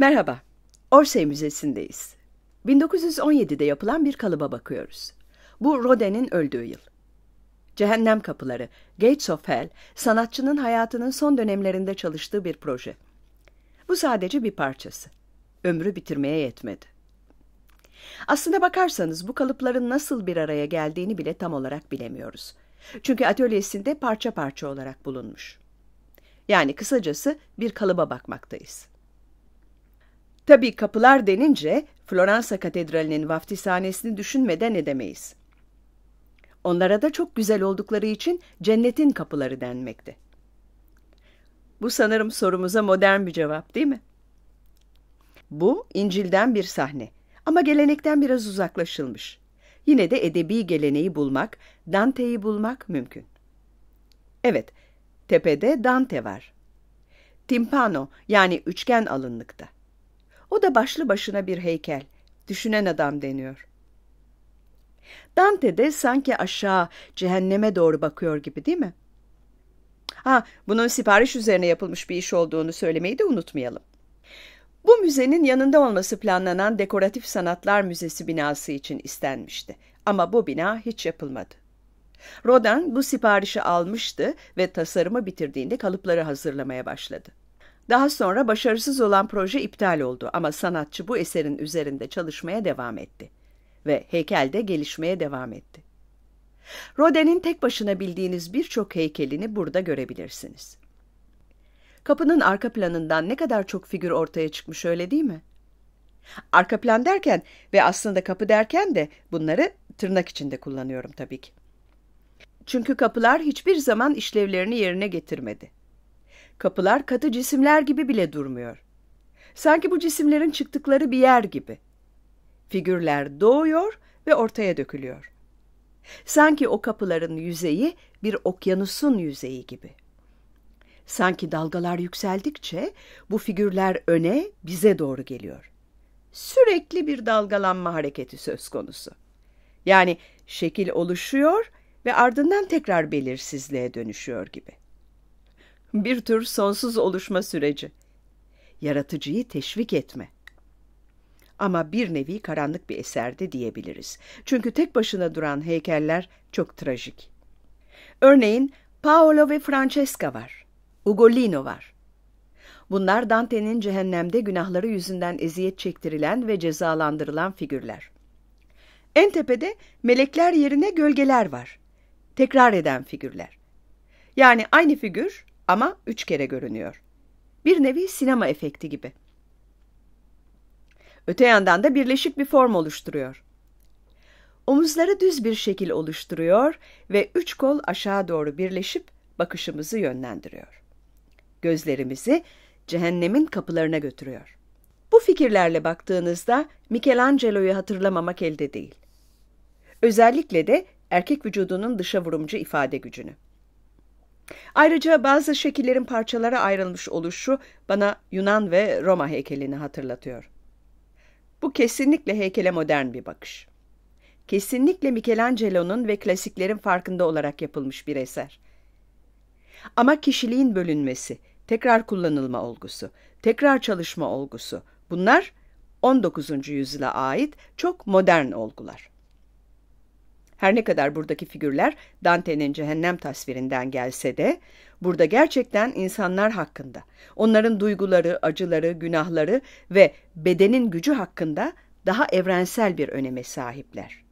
Merhaba, Orsay Müzesi'ndeyiz. 1917'de yapılan bir kalıba bakıyoruz. Bu Rodin'in öldüğü yıl. Cehennem Kapıları, Gates of Hell, sanatçının hayatının son dönemlerinde çalıştığı bir proje. Bu sadece bir parçası. Ömrü bitirmeye yetmedi. Aslında bakarsanız bu kalıpların nasıl bir araya geldiğini bile tam olarak bilemiyoruz. Çünkü atölyesinde parça parça olarak bulunmuş. Yani kısacası bir kalıba bakmaktayız. Tabii kapılar denince Floransa Katedrali'nin vaftizhanesini düşünmeden edemeyiz. Onlara da çok güzel oldukları için cennetin kapıları denmekte. Bu sanırım sorumuza modern bir cevap değil mi? Bu İncil'den bir sahne ama gelenekten biraz uzaklaşılmış. Yine de edebi geleneği bulmak, Dante'yi bulmak mümkün. Evet, tepede Dante var. Timpano yani üçgen alınlıkta. O da başlı başına bir heykel. Düşünen adam deniyor. Dante de sanki aşağı cehenneme doğru bakıyor gibi değil mi? Ha, bunun sipariş üzerine yapılmış bir iş olduğunu söylemeyi de unutmayalım. Bu müzenin yanında olması planlanan Dekoratif Sanatlar Müzesi binası için istenmişti. Ama bu bina hiç yapılmadı. Rodin bu siparişi almıştı ve tasarımı bitirdiğinde kalıpları hazırlamaya başladı. Daha sonra başarısız olan proje iptal oldu ama sanatçı bu eserin üzerinde çalışmaya devam etti ve heykelde gelişmeye devam etti. Rodin'in tek başına bildiğiniz birçok heykelini burada görebilirsiniz. Kapının arka planından ne kadar çok figür ortaya çıkmış öyle değil mi? Arka plan derken ve aslında kapı derken de bunları tırnak içinde kullanıyorum tabii ki. Çünkü kapılar hiçbir zaman işlevlerini yerine getirmedi. Kapılar katı cisimler gibi bile durmuyor. Sanki bu cisimlerin çıktıkları bir yer gibi. Figürler doğuyor ve ortaya dökülüyor. Sanki o kapıların yüzeyi bir okyanusun yüzeyi gibi. Sanki dalgalar yükseldikçe bu figürler öne, bize doğru geliyor. Sürekli bir dalgalanma hareketi söz konusu. Yani şekil oluşuyor ve ardından tekrar belirsizliğe dönüşüyor gibi bir tür sonsuz oluşma süreci. Yaratıcıyı teşvik etme. Ama bir nevi karanlık bir eserde diyebiliriz. Çünkü tek başına duran heykeller çok trajik. Örneğin Paolo ve Francesca var. Ugolino var. Bunlar Dante'nin cehennemde günahları yüzünden eziyet çektirilen ve cezalandırılan figürler. En tepede melekler yerine gölgeler var. Tekrar eden figürler. Yani aynı figür ama üç kere görünüyor. Bir nevi sinema efekti gibi. Öte yandan da birleşik bir form oluşturuyor. Omuzları düz bir şekil oluşturuyor ve üç kol aşağı doğru birleşip bakışımızı yönlendiriyor. Gözlerimizi cehennemin kapılarına götürüyor. Bu fikirlerle baktığınızda Michelangelo'yu hatırlamamak elde değil. Özellikle de erkek vücudunun dışa vurumcu ifade gücünü. Ayrıca bazı şekillerin parçalara ayrılmış oluşu bana Yunan ve Roma heykelini hatırlatıyor. Bu kesinlikle heykele modern bir bakış. Kesinlikle Michelangelo'nun ve klasiklerin farkında olarak yapılmış bir eser. Ama kişiliğin bölünmesi, tekrar kullanılma olgusu, tekrar çalışma olgusu bunlar 19. yüzyıla ait çok modern olgular.'' Her ne kadar buradaki figürler Dante'nin cehennem tasvirinden gelse de, burada gerçekten insanlar hakkında, onların duyguları, acıları, günahları ve bedenin gücü hakkında daha evrensel bir öneme sahipler.''